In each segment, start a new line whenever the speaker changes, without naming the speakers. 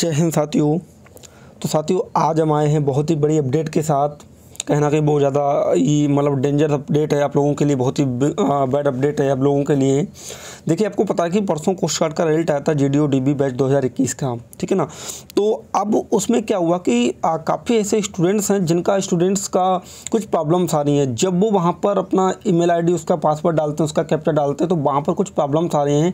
जय हिंद साथियों तो साथियों आज हम आए हैं बहुत ही बड़ी अपडेट के साथ कहीं ना कहीं बहुत ज़्यादा ये मतलब डेंजर अपडेट है आप लोगों के लिए बहुत ही बैड अपडेट है आप लोगों के लिए देखिए आपको पता है कि परसों कोस्ट गार्ड का रिजल्ट आया था G D O D B batch दो हज़ार इक्कीस का ठीक है ना तो अब उसमें क्या हुआ कि काफ़ी ऐसे स्टूडेंट्स हैं जिनका स्टूडेंट्स का कुछ प्रॉब्लम्स आ रही हैं जब वो वहाँ पर अपना आई डी उसका पासवर्ड डालते हैं उसका कैप्चर डालते हैं तो वहाँ पर कुछ प्रॉब्लम्स आ रही हैं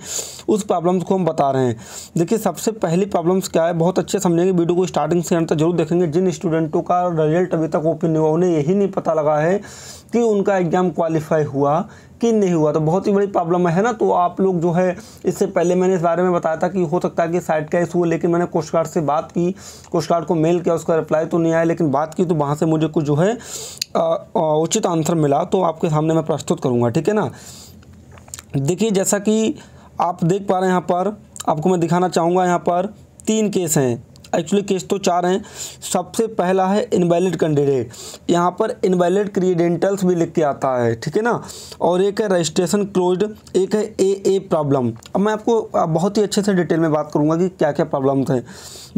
उस प्रॉब्लम्स को हम बता रहे हैं देखिए सबसे पहली प्रॉब्लम्स क्या है बहुत अच्छे समझेंगे वीडियो को स्टार्टिंग से जरूर देखेंगे जिन स्टूडेंटों का रिजल्ट अभी तक ओपन नहीं हुआ उन्हें यही नहीं पता लगा है कि उनका एग्ज़ाम क्वालिफाई हुआ कि नहीं हुआ तो बहुत ही बड़ी प्रॉब्लम है ना तो आप लोग जो है इससे पहले मैंने इस बारे में बताया था कि हो सकता है कि साइट का इशू हो लेकिन मैंने कोस्ट गार्ड से बात की कोस्ट गार्ड को मेल किया उसका रिप्लाई तो नहीं आया लेकिन बात की तो वहाँ से मुझे कुछ जो है उचित आंसर मिला तो आपके सामने मैं प्रस्तुत करूँगा ठीक है ना देखिए जैसा कि आप देख पा रहे हैं यहाँ पर आपको मैं दिखाना चाहूँगा यहाँ पर तीन केस हैं एक्चुअली केस तो चार हैं सबसे पहला है इनवैलिड कैंडिडेट यहाँ पर इनवैलिड क्रीडेंटल्स भी लिख के आता है ठीक है ना और एक है रजिस्ट्रेशन क्लोज एक है ए ए प्रॉब्लम अब मैं आपको बहुत ही अच्छे से डिटेल में बात करूँगा कि क्या क्या प्रॉब्लम्स हैं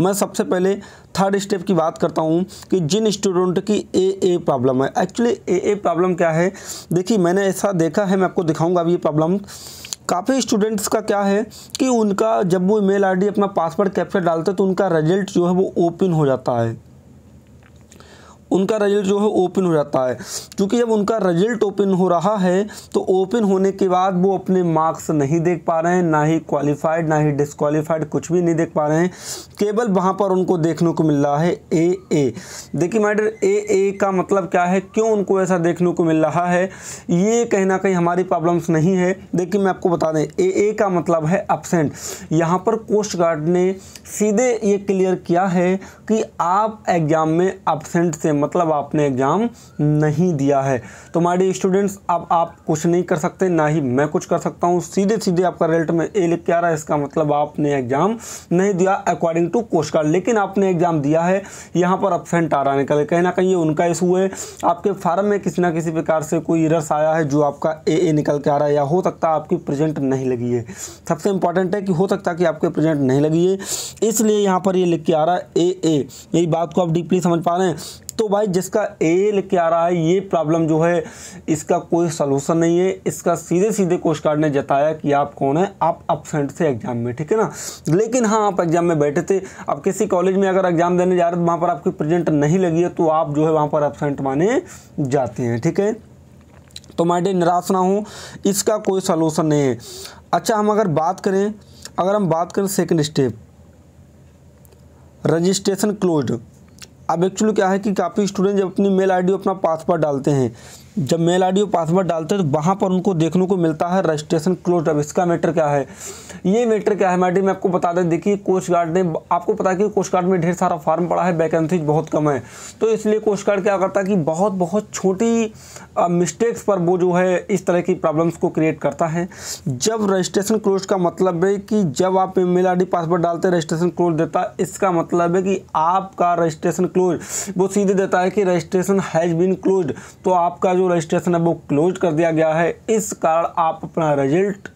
मैं सबसे पहले थर्ड स्टेप की बात करता हूँ कि जिन स्टूडेंट की ए ए प्रॉब्लम है एक्चुअली ए ए प्रॉब्लम क्या है देखिए मैंने ऐसा देखा है मैं आपको दिखाऊँगा अभी ये प्रॉब्लम काफ़ी स्टूडेंट्स का क्या है कि उनका जब वो ईमेल आईडी अपना पासवर्ड कैप्चर डालते हैं तो उनका रिजल्ट जो है वो ओपन हो जाता है उनका रिजल्ट जो है ओपन हो जाता है क्योंकि जब उनका रिजल्ट ओपन हो रहा है तो ओपन होने के बाद वो अपने मार्क्स नहीं देख पा रहे हैं ना ही क्वालिफाइड ना ही डिसक्वालीफाइड कुछ भी नहीं देख पा रहे हैं केवल वहाँ पर उनको देखने को मिल रहा है ए ए देखिए मैडर ए ए का मतलब क्या है क्यों उनको ऐसा देखने को मिल रहा है ये कहीं ना कहीं हमारी प्रॉब्लम्स नहीं है देखिए मैं आपको बता दें ए ए का मतलब है अपसेंट यहाँ पर कोस्ट गार्ड ने सीधे ये क्लियर किया है कि आप एग्ज़ाम में अपसेंट से मत मतलब आपने एग्ज़ाम नहीं दिया है तो माडी स्टूडेंट्स अब आप कुछ नहीं कर सकते ना ही मैं कुछ कर सकता हूँ सीधे सीधे आपका रिजल्ट में ए लिख के आ रहा है इसका मतलब आपने एग्ज़ाम नहीं दिया अकॉर्डिंग टू कोश कार्ड लेकिन आपने एग्ज़ाम दिया है यहाँ पर अपसेंट आ रहा है निकल कहीं ना कहीं ये उनका इशू है आपके फार्म में किसी ना किसी प्रकार से कोई रस आया है जो आपका ए ए निकल के आ रहा है या हो सकता है आपकी प्रेजेंट नहीं लगी है सबसे इंपॉर्टेंट है कि हो सकता है कि आपके प्रेजेंट नहीं लगी है इसलिए यहाँ पर ये लिख के आ रहा है ए ए यही बात को आप डीपली समझ पा रहे हैं तो भाई जिसका ए लेके आ रहा है ये प्रॉब्लम जो है इसका कोई सलूशन नहीं है इसका सीधे सीधे कोस्ट गार्ड ने जताया कि आप कौन है आप अपसेंट थे एग्जाम में ठीक है ना लेकिन हाँ आप एग्जाम में बैठे थे अब किसी कॉलेज में अगर एग्जाम देने जा रहे तो वहाँ पर आपकी प्रेजेंट नहीं लगी है तो आप जो है वहाँ पर अपसेंट माने जाते हैं ठीक है तो मैं डे निराश ना हूँ इसका कोई सलूशन नहीं है अच्छा हम अगर बात करें अगर हम बात करें सेकंड स्टेप रजिस्ट्रेशन क्लोज अब एक्चुअली क्या है कि काफ़ी स्टूडेंट जब अपनी मेल आईडी अपना पासवर्ड डालते हैं जब मेल आईडी और पासवर्ड डालते हैं तो वहाँ पर उनको देखने को मिलता है रजिस्ट्रेशन क्लोज अब इसका मैटर क्या है ये मैटर क्या है मैडम मैं आपको बता दें देखिए कोस्ट गार्ड ने आपको पता है कि कोस्ट गार्ड में ढेर सारा फार्म पड़ा है वैकेंसीज बहुत कम है तो इसलिए कोस्ट गार्ड क्या करता है कि बहुत बहुत छोटी मिस्टेक्स पर वो जो है इस तरह की प्रॉब्लम्स को क्रिएट करता है जब रजिस्ट्रेशन क्लोज का मतलब है कि जब आप मेल आई पासवर्ड डालते हैं रजिस्ट्रेशन क्लोज देता है इसका मतलब है कि आपका रजिस्ट्रेशन क्लोज वो सीधे देता है कि रजिस्ट्रेशन हैज़ बीन क्लोज तो आपका जो जो रजिस्ट्रेशन है वो क्लोज कर दिया गया है इस कारण आप अपना रिजल्ट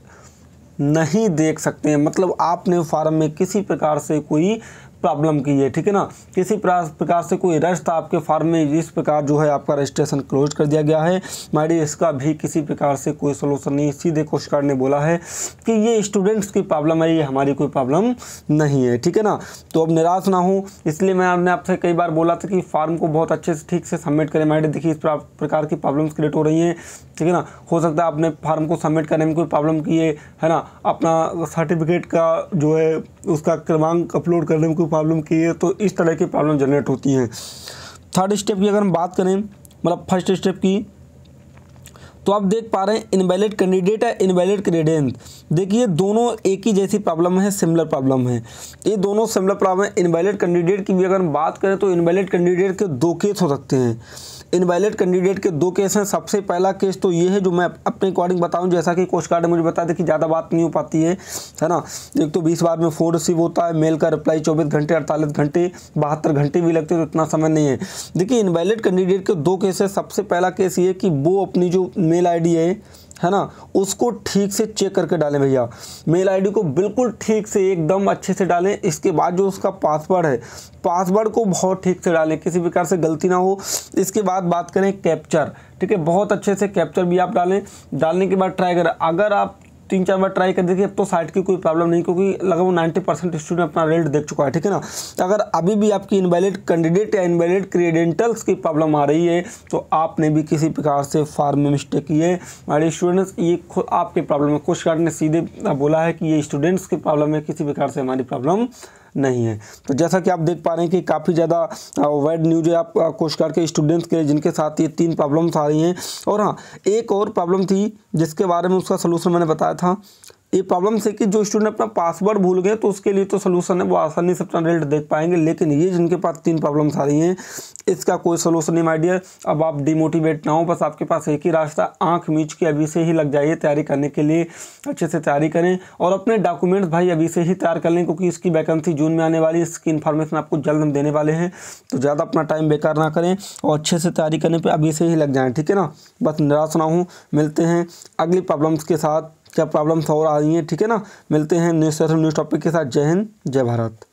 नहीं देख सकते हैं मतलब आपने फार्म में किसी प्रकार से कोई प्रॉब्लम की है ठीक है ना किसी प्रकार से कोई रश था आपके फार्म में इस प्रकार जो है आपका रजिस्ट्रेशन क्लोज कर दिया गया है माइडी इसका भी किसी प्रकार से कोई सोल्यूशन नहीं सीधे कोशकार ने बोला है कि ये स्टूडेंट्स की प्रॉब्लम है ये हमारी कोई प्रॉब्लम नहीं है ठीक है ना तो अब निराश ना हो इसलिए मैं आपने आपसे कई बार बोला था कि फार्म को बहुत अच्छे से ठीक से सबमिट करें माइडी देखिए इस प्रकार की प्रॉब्लम्स क्रिएट हो रही हैं ठीक है ना हो सकता है आपने फार्म को सबमिट करने में कोई प्रॉब्लम की है ना अपना सर्टिफिकेट का जो है उसका क्रमांक अपलोड करने में कोई प्रॉब्लम की है तो इस तरह की प्रॉब्लम जनरेट होती हैं थर्ड स्टेप की अगर हम बात करें मतलब फर्स्ट स्टेप की तो आप देख पा रहे हैं इनवैलिड कैंडिडेट या इनवैलिड क्रेडेंट देखिए दोनों एक ही जैसी प्रॉब्लम है सिमिलर प्रॉब्लम है ये दोनों सिमिलर प्रॉब्लम है इनवैलिड कैंडिडेट की भी अगर हम बात करें तो इनवैलिड कैंडिडेट के दो केस हो सकते हैं इनवैलिड कैंडिडेट के दो केस हैं सबसे पहला केस तो ये है जो मैं अपने अकॉर्डिंग बताऊं जैसा कि कोस्ट गार्ड ने मुझे बताया कि ज़्यादा बात नहीं हो पाती है है ना एक तो बीस बार में फ़ोन रिसीव होता है मेल का रिप्लाई चौबीस घंटे अड़तालीस घंटे बहत्तर घंटे भी लगते हैं तो इतना समय नहीं है देखिए इनवैलिड कैंडिडेट के दो केस है सबसे पहला केस ये कि वो अपनी जो मेल आई है है ना उसको ठीक से चेक करके डालें भैया मेल आईडी को बिल्कुल ठीक से एकदम अच्छे से डालें इसके बाद जो उसका पासवर्ड है पासवर्ड को बहुत ठीक से डालें किसी प्रकार से गलती ना हो इसके बाद बात करें कैप्चर ठीक है बहुत अच्छे से कैप्चर भी आप डालें डालने के बाद ट्राई करें अगर आप तीन चार बार ट्राई कर देखिए अब तो साइट की कोई प्रॉब्लम नहीं क्योंकि लगभग नाइन्टी परसेंट स्टूडेंट अपना रेट देख चुका है ठीक है ना तो अगर अभी भी आपकी इनवैलिड कैंडिडेट या इनवैलिड क्रेडेंटल्स की प्रॉब्लम आ रही है तो आपने भी किसी प्रकार से फार्म में मिस्टेक की है हमारे स्टूडेंट्स ये खुद आपकी प्रॉब्लम है कुछ कार्ड ने सीधे बोला है कि ये स्टूडेंट्स की प्रॉब्लम है किसी प्रकार से हमारी प्रॉब्लम नहीं है तो जैसा कि आप देख पा रहे हैं कि काफ़ी ज़्यादा वैड न्यूज है आप कोश करके स्टूडेंट्स के लिए जिनके साथ ये तीन प्रॉब्लम्स आ रही हैं और हाँ एक और प्रॉब्लम थी जिसके बारे में उसका सलूशन मैंने बताया था ये प्रॉब्लम से कि जो स्टूडेंट अपना पासवर्ड भूल गए तो उसके लिए तो सोलूशन है वो आसानी से अपना रिजल्ट देख पाएंगे लेकिन ये जिनके पास तीन प्रॉब्लम्स आ रही हैं इसका कोई सोलूशन नहीं माइडियर अब आप डिमोटिवेट ना हो बस आपके पास एक ही रास्ता आंख मीच के अभी से ही लग जाइए तैयारी करने के लिए अच्छे से तैयारी करें और अपने डॉक्यूमेंट्स भाई अभी से ही तैयार कर लें क्योंकि इसकी वैकेंसी जून में आने वाली है इसकी इन्फॉर्मेशन आपको जल्द हम देने वाले हैं तो ज़्यादा अपना टाइम बेकार ना करें और अच्छे से तैयारी करने पर अभी से ही लग जाएँ ठीक है ना बस निराश ना हो मिलते हैं अगली प्रॉब्लम्स के साथ क्या प्रॉब्लम्स और आ रही हैं ठीक है ना मिलते हैं न्यूज़ न्यूज़ टॉपिक के साथ जय हिंद जय भारत